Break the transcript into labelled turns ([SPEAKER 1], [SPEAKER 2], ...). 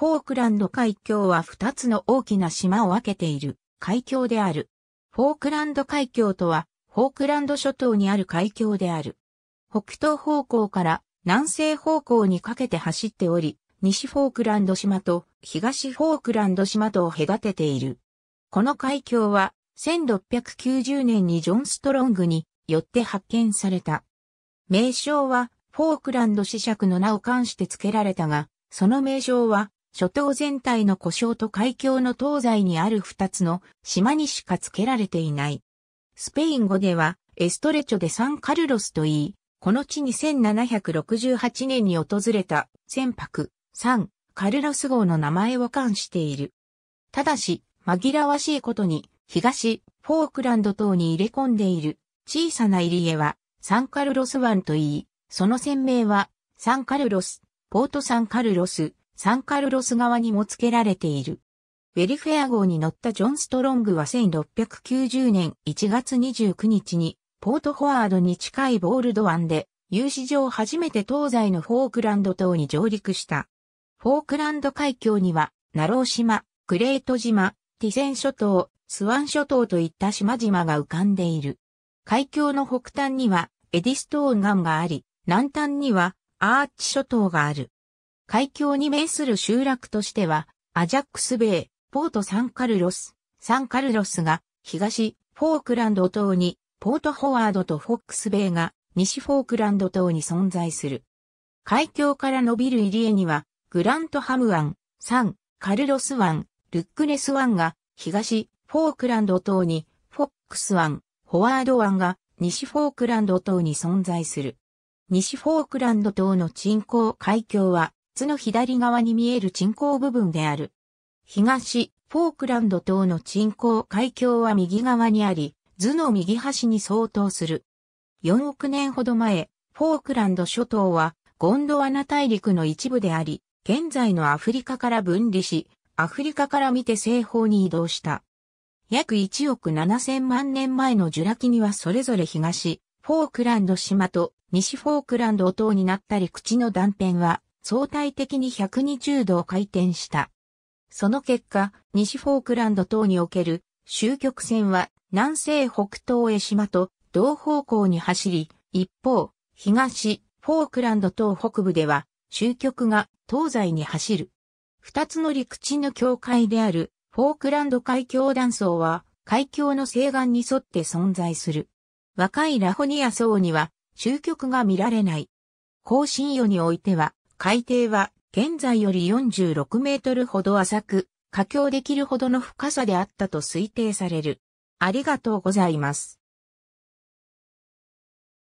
[SPEAKER 1] フォークランド海峡は2つの大きな島を分けている海峡である。フォークランド海峡とは、フォークランド諸島にある海峡である。北東方向から南西方向にかけて走っており、西フォークランド島と東フォークランド島とを隔てている。この海峡は1690年にジョン・ストロングによって発見された。名称はフォークランド子爵の名を冠して付けられたが、その名称は諸島全体の湖障と海峡の東西にある二つの島にしか付けられていない。スペイン語ではエストレチョでサンカルロスと言い、この地に1768年に訪れた船舶サンカルロス号の名前を冠している。ただし、紛らわしいことに東フォークランド島に入れ込んでいる小さな入り江はサンカルロス湾と言い、その船名はサンカルロス、ポートサンカルロス、サンカルロス側にも付けられている。ウェルフェア号に乗ったジョン・ストロングは1690年1月29日にポートフォワードに近いボールド湾で有史上初めて東西のフォークランド島に上陸した。フォークランド海峡には、ナロー島、クレート島、ティセン諸島、スワン諸島といった島々が浮かんでいる。海峡の北端にはエディストーンガンがあり、南端にはアーチ諸島がある。海峡に面する集落としては、アジャックスベイ、ポートサンカルロス、サンカルロスが東フォークランド島に、ポートホワードとフォックスベイが西フォークランド島に存在する。海峡から伸びる入り江には、グラントハム湾、サン、カルロス湾、ルックネス湾が東フォークランド島に、フォックス湾、ホワード湾が西フォークランド島に存在する。西フォークランド島の鎮港海峡は図の左側に見える鎮降部分である。東、フォークランド島の鎮降海峡は右側にあり、図の右端に相当する。4億年ほど前、フォークランド諸島はゴンドワナ大陸の一部であり、現在のアフリカから分離し、アフリカから見て西方に移動した。約1億7000万年前のジュラ紀にはそれぞれ東、フォークランド島と西フォークランド島になった陸地の断片は相対的に120度回転した。その結果、西フォークランド島における終局線は南西北東へ島と同方向に走り、一方、東フォークランド島北部では終局が東西に走る。二つの陸地の境界であるフォークランド海峡断層は海峡の西岸に沿って存在する。若いラホニア層には終局が見られない。更新予においては海底は現在より46メートルほど浅く、佳境できるほどの深さであったと推定される。ありがとうございます。